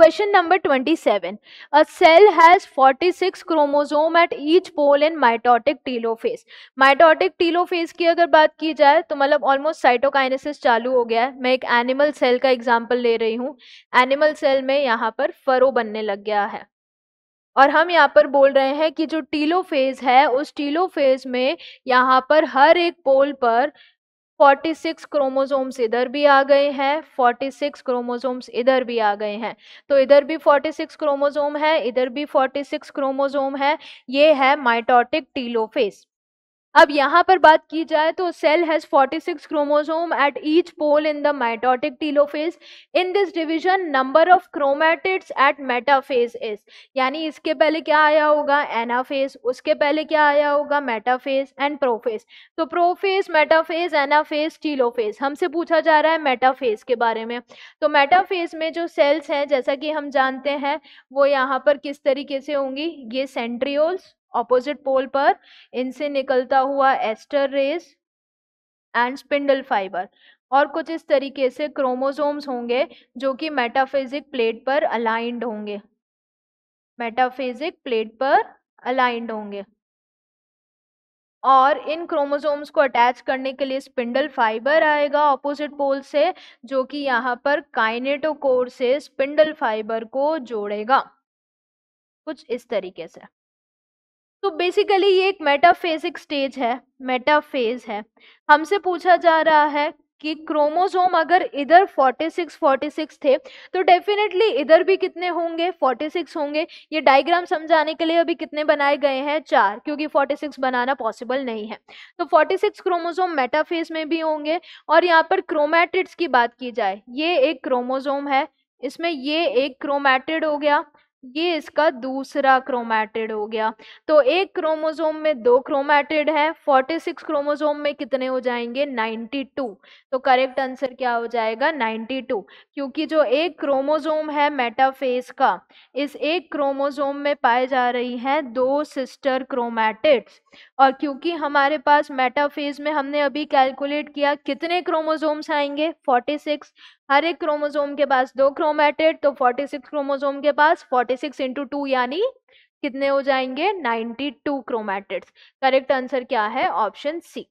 question number twenty seven a cell has forty six chromosome at each pole in mitotic telophase mitotic telophase की अगर बात की जाए तो मतलब ऑलमोस्ट साइटोकाइनेसिस चालू हो गया है मैं एक एनिमल सेल का एग्जांपल ले रही हूँ एनिमल सेल में यहाँ पर फरो बनने लग गया है और हम यहाँ पर बोल रहे हैं कि जो टीलोफेज है उस टीलोफेज में यहाँ पर हर एक पोल पर 46 क्रोमोजोम्स इधर भी आ गए हैं 46 क्रोमोजोम्स इधर भी आ गए हैं तो इधर भी 46 क्रोमोजोम है इधर भी 46 क्रोमोजोम है ये है माइटोटिक टीलोफेस अब यहाँ पर बात की जाए तो cell has 46 chromosome at each pole in the mitotic telophase in this division number of chromatids at metaphase is यानी इसके पहले क्या आया होगा एनाफेज उसके पहले क्या आया होगा मेटाफेज एंड प्रोफेज तो प्रोफेज मेटाफेज एनाफेज टीलोफेज हमसे पूछा जा रहा है मेटाफेज के बारे में तो मेटाफेज में जो सेल्स हैं जैसा कि हम जानते हैं वो यहाँ पर किस तरीके से होंगी ये सेंट्रियोल्स ऑपोजिट पोल पर इनसे निकलता हुआ aster rays and spindle fiber और कुछ इस तरीके से क्रोमोसोम्स होंगे जो कि मेटाफिजिक प्लेट पर अलाइंड होंगे मेटाफिजिक प्लेट पर अलाइंड होंगे और इन क्रोमोसोम्स को अटैच करने के लिए स्पिंडल फाइबर आएगा ऑपोजिट पोल से जो कि यहाँ पर काइनेटोकोर से स्पिंडल फाइबर को जोड़ेगा कुछ इस तरीके से तो बेसिकली ये एक मेटाफेजिक स्टेज है मेटाफेज है हमसे पूछा जा रहा है कि क्रोमोसोम अगर इधर 46 46 थे तो डेफिनेटली इधर भी कितने होंगे 46 होंगे ये डायग्राम समझाने के लिए अभी कितने बनाए गए हैं चार क्योंकि 46 बनाना पॉसिबल नहीं है तो 46 क्रोमोजोम मेटाफेज में भी होंगे और यहाँ पर क्रोमैटिड्स की बात की जाए ये एक क्रोमोजोम है इसमें ये एक क्रोमैटिड हो गया ये इसका दूसरा क्रोमैटिड हो गया तो एक क्रोमोसोम में दो क्रोमैटिड है 46 क्रोमोसोम में कितने हो जाएंगे 92 तो करेक्ट आंसर क्या हो जाएगा 92 क्योंकि जो एक क्रोमोसोम है मेटाफेस का इस एक क्रोमोसोम में पाए जा रही हैं दो सिस्टर क्रोमैटिड्स और क्योंकि हमारे पास मेटाफेज में हमने अभी कैलकुलेट किया कितने क्रोमोजोम्स आएंगे 46 हर एक क्रोमोसोम के पास दो क्रोमेटेड तो 46 क्रोमोसोम के पास 46 सिक्स इंटू टू यानी कितने हो जाएंगे 92 क्रोमेटेड करेक्ट आंसर क्या है ऑप्शन सी